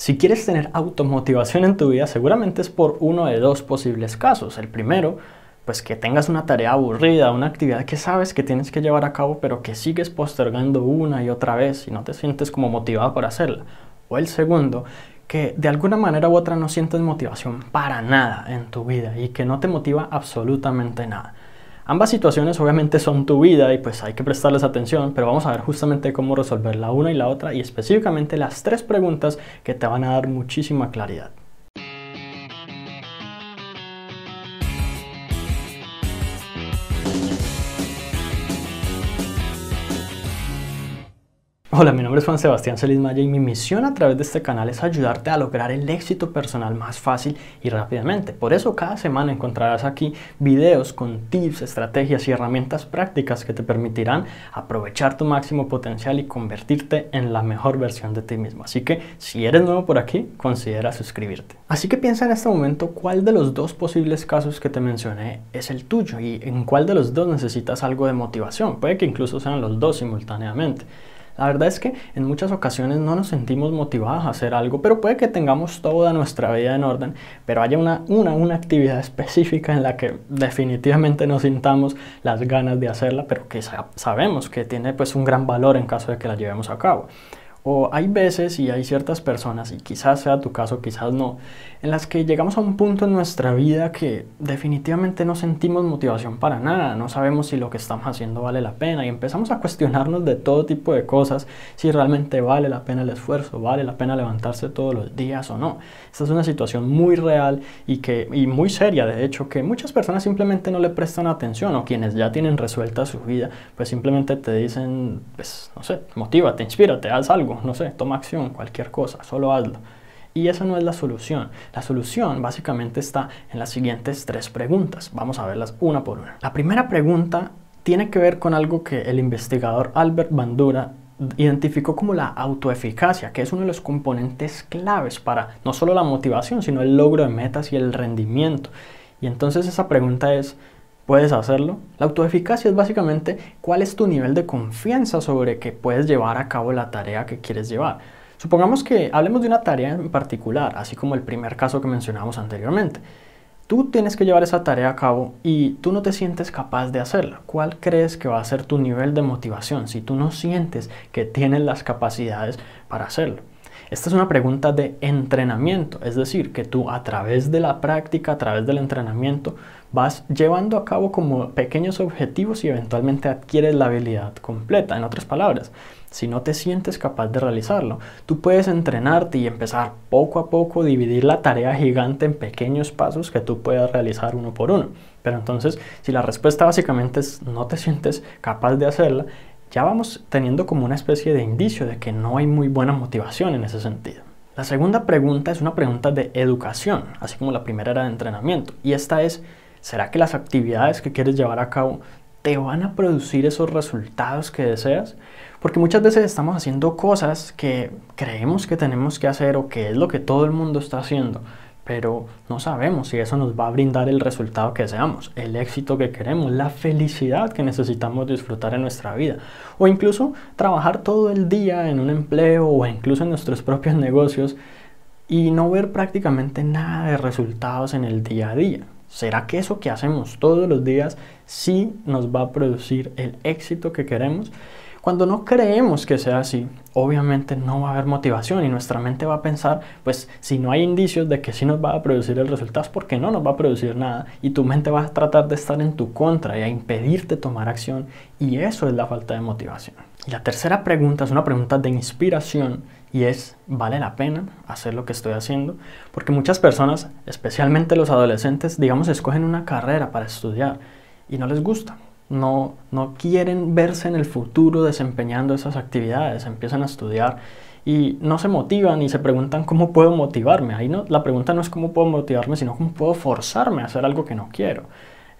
Si quieres tener automotivación en tu vida, seguramente es por uno de dos posibles casos. El primero, pues que tengas una tarea aburrida, una actividad que sabes que tienes que llevar a cabo, pero que sigues postergando una y otra vez y no te sientes como motivado para hacerla. O el segundo, que de alguna manera u otra no sientes motivación para nada en tu vida y que no te motiva absolutamente nada. Ambas situaciones obviamente son tu vida y pues hay que prestarles atención, pero vamos a ver justamente cómo resolver la una y la otra y específicamente las tres preguntas que te van a dar muchísima claridad. Hola, mi nombre es Juan Sebastián Celis y mi misión a través de este canal es ayudarte a lograr el éxito personal más fácil y rápidamente. Por eso cada semana encontrarás aquí videos con tips, estrategias y herramientas prácticas que te permitirán aprovechar tu máximo potencial y convertirte en la mejor versión de ti mismo. Así que si eres nuevo por aquí, considera suscribirte. Así que piensa en este momento cuál de los dos posibles casos que te mencioné es el tuyo y en cuál de los dos necesitas algo de motivación. Puede que incluso sean los dos simultáneamente. La verdad es que en muchas ocasiones no nos sentimos motivados a hacer algo, pero puede que tengamos toda nuestra vida en orden, pero haya una, una, una actividad específica en la que definitivamente no sintamos las ganas de hacerla, pero que sabemos que tiene pues un gran valor en caso de que la llevemos a cabo. O hay veces y hay ciertas personas, y quizás sea tu caso, quizás no, en las que llegamos a un punto en nuestra vida que definitivamente no sentimos motivación para nada, no sabemos si lo que estamos haciendo vale la pena y empezamos a cuestionarnos de todo tipo de cosas, si realmente vale la pena el esfuerzo, vale la pena levantarse todos los días o no. Esta es una situación muy real y, que, y muy seria, de hecho, que muchas personas simplemente no le prestan atención o quienes ya tienen resuelta su vida, pues simplemente te dicen, pues no sé, motívate, inspírate, haz algo no sé, toma acción, cualquier cosa, solo hazlo. Y esa no es la solución. La solución básicamente está en las siguientes tres preguntas. Vamos a verlas una por una. La primera pregunta tiene que ver con algo que el investigador Albert Bandura identificó como la autoeficacia, que es uno de los componentes claves para no solo la motivación, sino el logro de metas y el rendimiento. Y entonces esa pregunta es, puedes hacerlo. La autoeficacia es básicamente cuál es tu nivel de confianza sobre que puedes llevar a cabo la tarea que quieres llevar. Supongamos que hablemos de una tarea en particular, así como el primer caso que mencionamos anteriormente. Tú tienes que llevar esa tarea a cabo y tú no te sientes capaz de hacerla. ¿Cuál crees que va a ser tu nivel de motivación si tú no sientes que tienes las capacidades para hacerlo? Esta es una pregunta de entrenamiento, es decir, que tú a través de la práctica, a través del entrenamiento, vas llevando a cabo como pequeños objetivos y eventualmente adquieres la habilidad completa. En otras palabras, si no te sientes capaz de realizarlo, tú puedes entrenarte y empezar poco a poco, dividir la tarea gigante en pequeños pasos que tú puedas realizar uno por uno. Pero entonces, si la respuesta básicamente es no te sientes capaz de hacerla, ya vamos teniendo como una especie de indicio de que no hay muy buena motivación en ese sentido. La segunda pregunta es una pregunta de educación, así como la primera era de entrenamiento, y esta es, ¿será que las actividades que quieres llevar a cabo te van a producir esos resultados que deseas? Porque muchas veces estamos haciendo cosas que creemos que tenemos que hacer o que es lo que todo el mundo está haciendo, pero no sabemos si eso nos va a brindar el resultado que deseamos, el éxito que queremos, la felicidad que necesitamos disfrutar en nuestra vida, o incluso trabajar todo el día en un empleo o incluso en nuestros propios negocios y no ver prácticamente nada de resultados en el día a día. ¿Será que eso que hacemos todos los días sí nos va a producir el éxito que queremos? Cuando no creemos que sea así, obviamente no va a haber motivación y nuestra mente va a pensar, pues si no hay indicios de que sí nos va a producir el resultado, es porque no nos va a producir nada. Y tu mente va a tratar de estar en tu contra y a impedirte tomar acción. Y eso es la falta de motivación. la tercera pregunta es una pregunta de inspiración y es, ¿vale la pena hacer lo que estoy haciendo? Porque muchas personas, especialmente los adolescentes, digamos, escogen una carrera para estudiar y no les gusta no, quieren verse en el futuro desempeñando esas actividades, empiezan a estudiar y no se motivan y se preguntan cómo puedo motivarme. Ahí no, la pregunta no es cómo puedo motivarme, sino cómo puedo forzarme a hacer algo que no quiero.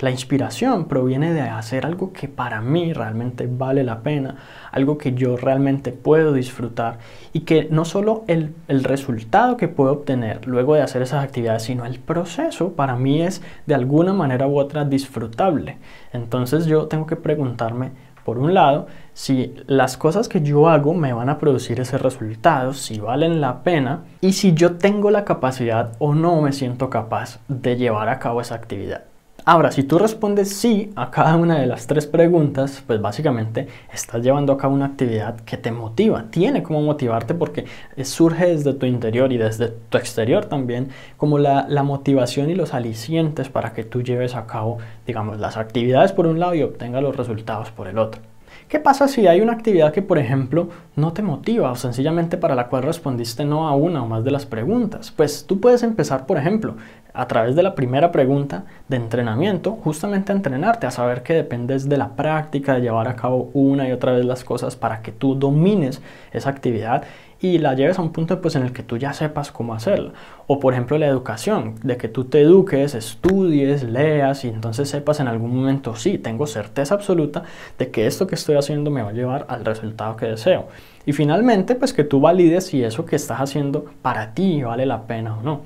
La inspiración proviene de hacer algo que para mí realmente vale la pena, algo que yo realmente puedo disfrutar y que no solo el, el, resultado que puedo obtener luego de hacer esas actividades, sino el proceso para mí es de alguna manera u otra disfrutable. Entonces yo tengo que preguntarme, por un lado, si las cosas que yo hago me van a producir ese resultado, si valen la pena y si yo tengo la capacidad o no me siento capaz de llevar a cabo esa actividad. Ahora, si tú respondes sí a cada una de las tres preguntas, pues básicamente estás llevando a cabo una actividad que te motiva, tiene como motivarte porque surge desde tu interior y desde tu exterior también como la, motivación y los alicientes para que tú lleves a cabo, digamos, las actividades por un lado y obtengas los resultados por el otro. ¿Qué pasa si hay una actividad que, por ejemplo, no te motiva o sencillamente para la cual respondiste no a una o más de las preguntas? Pues tú puedes empezar, por ejemplo, a través de la primera pregunta de entrenamiento, justamente a entrenarte, a saber que dependes de la práctica, de llevar a cabo una y otra vez las cosas para que tú domines esa actividad y la lleves a un punto pues, en el que tú ya sepas cómo hacerla. O por ejemplo la educación, de que tú te eduques, estudies, leas y entonces sepas en algún momento, sí, tengo certeza absoluta de que esto que estoy haciendo me va a llevar al resultado que deseo. Y finalmente, pues que tú valides si eso que estás haciendo para ti vale la pena o no.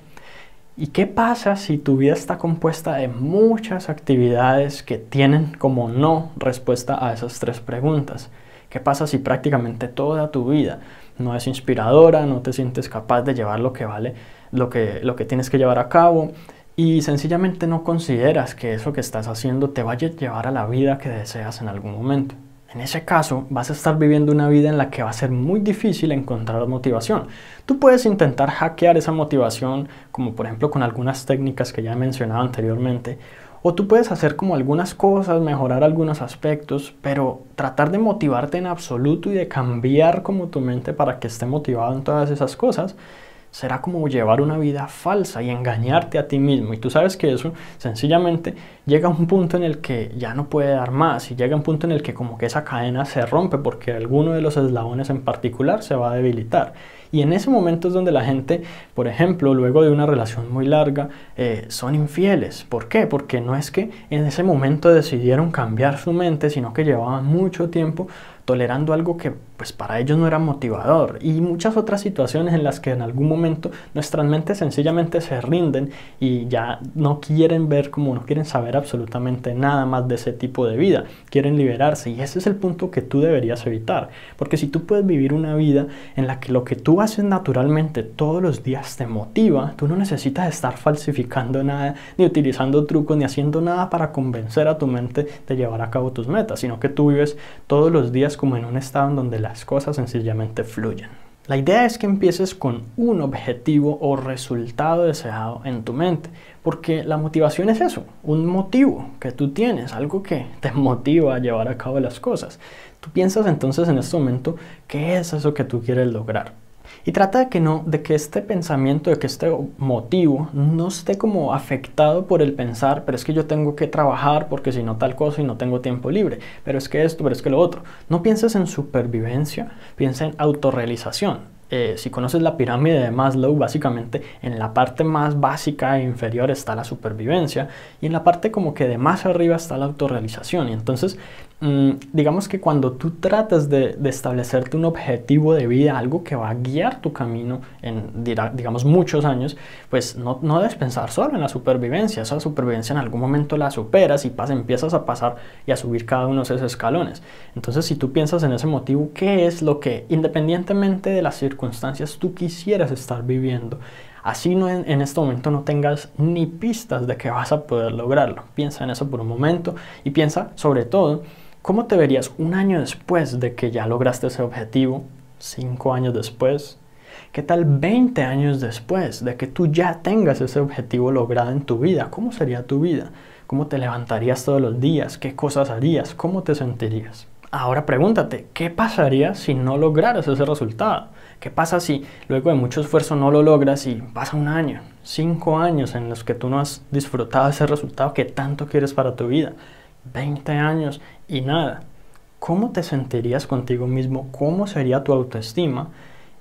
¿Y qué pasa si tu vida está compuesta de muchas actividades que tienen como no respuesta a esas tres preguntas? ¿Qué pasa si prácticamente toda tu vida no es inspiradora, no te sientes capaz de llevar lo que vale, lo que, lo que tienes que llevar a cabo? Y sencillamente no consideras que eso que estás haciendo te vaya a llevar a la vida que deseas en algún momento. En ese caso, vas a estar viviendo una vida en la que va a ser muy difícil encontrar motivación. Tú puedes intentar hackear esa motivación, como por ejemplo con algunas técnicas que ya he mencionado anteriormente, o tú puedes hacer como algunas cosas, mejorar algunos aspectos, pero tratar de motivarte en absoluto y de cambiar como tu mente para que esté motivado en todas esas cosas, será como llevar una vida falsa y engañarte a ti mismo. Y tú sabes que eso sencillamente llega a un punto en el que ya no puede dar más y llega a un punto en el que como que esa cadena se rompe porque alguno de los eslabones en particular se va a debilitar. Y en ese momento es donde la gente, por ejemplo, luego de una relación muy larga, eh, son infieles. ¿Por qué? Porque no es que en ese momento decidieron cambiar su mente, sino que llevaban mucho tiempo tolerando algo que pues para ellos no era motivador. Y muchas otras situaciones en las que en algún momento nuestras mentes sencillamente se rinden y ya no quieren ver como no quieren saber absolutamente nada más de ese tipo de vida, quieren liberarse. Y ese es el punto que tú deberías evitar, porque si tú puedes vivir una vida en la que lo que tú haces naturalmente todos los días te motiva, tú no necesitas estar falsificando nada, ni utilizando trucos, ni haciendo nada para convencer a tu mente de llevar a cabo tus metas, sino que tú vives todos los días como en un estado en donde la las cosas sencillamente fluyen. La idea es que empieces con un objetivo o resultado deseado en tu mente, porque la motivación es eso, un motivo que tú tienes, algo que te motiva a llevar a cabo las cosas. Tú piensas entonces en este momento, ¿qué es eso que tú quieres lograr? Y trata de que, no, de que este pensamiento, de que este motivo no esté como afectado por el pensar, pero es que yo tengo que trabajar porque si no tal cosa y no tengo tiempo libre, pero es que esto, pero es que lo otro. No pienses en supervivencia, piensa en autorrealización. Eh, si conoces la pirámide de Maslow, básicamente en la parte más básica e inferior está la supervivencia y en la parte como que de más arriba está la autorrealización. Y entonces Mm, digamos que cuando tú tratas de, establecerte un objetivo de vida, algo que va a guiar tu camino en, digamos, muchos años, pues no, debes pensar solo en la supervivencia. Esa supervivencia en algún momento la superas y empiezas a pasar y a subir cada uno de esos escalones. Entonces, si tú piensas en ese motivo, ¿qué es lo que, independientemente de las circunstancias, tú quisieras estar viviendo? Así no en, este momento no tengas ni pistas de que vas a poder lograrlo. Piensa en eso por un momento y piensa sobre todo ¿Cómo te verías un año después de que ya lograste ese objetivo? ¿Cinco años después? ¿Qué tal 20 años después de que tú ya tengas ese objetivo logrado en tu vida? ¿Cómo sería tu vida? ¿Cómo te levantarías todos los días? ¿Qué cosas harías? ¿Cómo te sentirías? Ahora pregúntate, ¿qué pasaría si no lograras ese resultado? ¿Qué pasa si luego de mucho esfuerzo no lo logras y pasa un año, cinco años en los que tú no has disfrutado ese resultado que tanto quieres para tu vida? 20 años y nada. ¿Cómo te sentirías contigo mismo? ¿Cómo sería tu autoestima?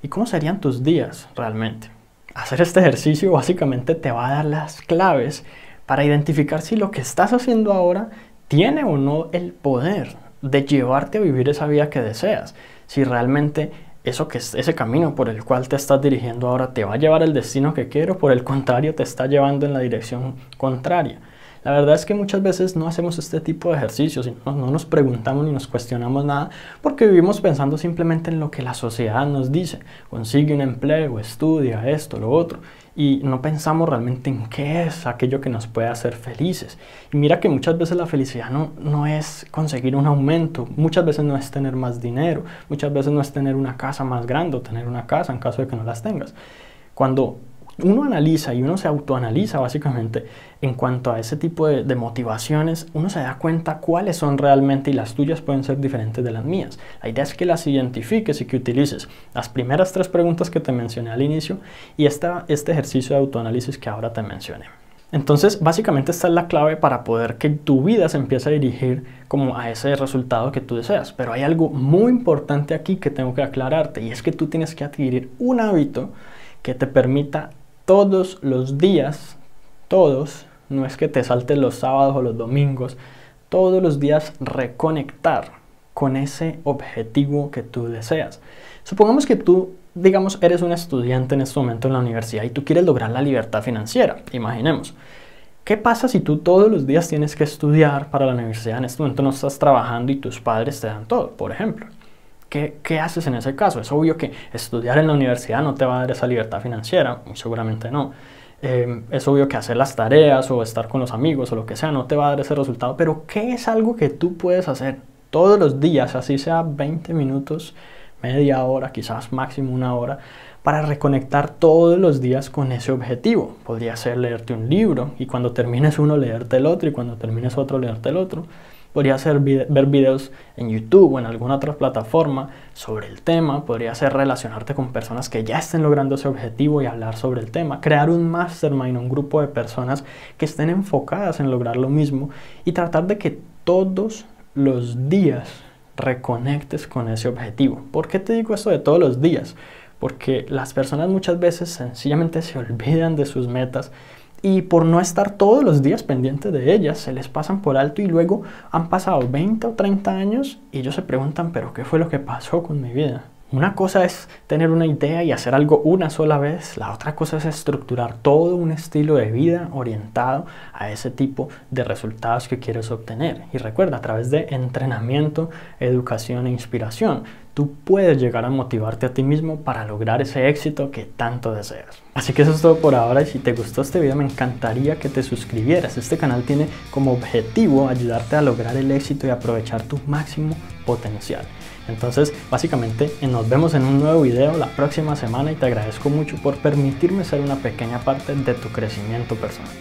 ¿Y cómo serían tus días realmente? Hacer este ejercicio básicamente te va a dar las claves para identificar si lo que estás haciendo ahora tiene o no el poder de llevarte a vivir esa vida que deseas. Si realmente eso que ese camino por el cual te estás dirigiendo ahora te va a llevar al destino que quiero, por el contrario te está llevando en la dirección contraria. La verdad es que muchas veces no hacemos este tipo de ejercicios, y no, nos preguntamos ni nos cuestionamos nada porque vivimos pensando simplemente en lo que la sociedad nos dice. Consigue un empleo, estudia esto, lo otro y no pensamos realmente en qué es aquello que nos puede hacer felices. Y mira que muchas veces la felicidad no, no es conseguir un aumento, muchas veces no es tener más dinero, muchas veces no es tener una casa más grande o tener una casa en caso de que no las tengas. Cuando uno analiza y uno se autoanaliza básicamente en cuanto a ese tipo de, motivaciones, uno se da cuenta cuáles son realmente y las tuyas pueden ser diferentes de las mías. La idea es que las identifiques y que utilices las primeras tres preguntas que te mencioné al inicio y esta, este ejercicio de autoanálisis que ahora te mencioné. Entonces, básicamente esta es la clave para poder que tu vida se empiece a dirigir como a ese resultado que tú deseas. Pero hay algo muy importante aquí que tengo que aclararte y es que tú tienes que adquirir un hábito que te permita todos los días, todos, no es que te saltes los sábados o los domingos, todos los días reconectar con ese objetivo que tú deseas. Supongamos que tú, digamos, eres un estudiante en este momento en la universidad y tú quieres lograr la libertad financiera, imaginemos. ¿Qué pasa si tú todos los días tienes que estudiar para la universidad? En este momento no estás trabajando y tus padres te dan todo, por ejemplo. ¿Qué, haces en ese caso? Es obvio que estudiar en la universidad no te va a dar esa libertad financiera, seguramente no. Em, es obvio que hacer las tareas o estar con los amigos o lo que sea no te va a dar ese resultado, pero ¿qué es algo que tú puedes hacer todos los días, así sea 20 minutos, media hora, quizás máximo una hora, para reconectar todos los días con ese objetivo? Podría ser leerte un libro y cuando termines uno leerte el otro y cuando termines otro leerte el otro Podría hacer ver videos en YouTube o en alguna otra plataforma sobre el tema. Podría ser relacionarte con personas que ya estén logrando ese objetivo y hablar sobre el tema. Crear un mastermind, un grupo de personas que estén enfocadas en lograr lo mismo y tratar de que todos los días reconectes con ese objetivo. ¿Por qué te digo esto de todos los días? Porque las personas muchas veces sencillamente se olvidan de sus metas y por no estar todos los días pendientes de ellas, se les pasan por alto y luego han pasado 20 o 30 años y ellos se preguntan, pero ¿qué fue lo que pasó con mi vida? Una cosa es tener una idea y hacer algo una sola vez, la otra cosa es estructurar todo un estilo de vida orientado a ese tipo de resultados que quieres obtener. Y recuerda, a través de entrenamiento, educación e inspiración, tú puedes llegar a motivarte a ti mismo para lograr ese éxito que tanto deseas. Así que eso es todo por ahora y si te gustó este video me encantaría que te suscribieras. Este canal tiene como objetivo ayudarte a lograr el éxito y aprovechar tu máximo potencial. Entonces, básicamente, nos vemos en un nuevo video la próxima semana y te agradezco mucho por permitirme ser una pequeña parte de tu crecimiento personal.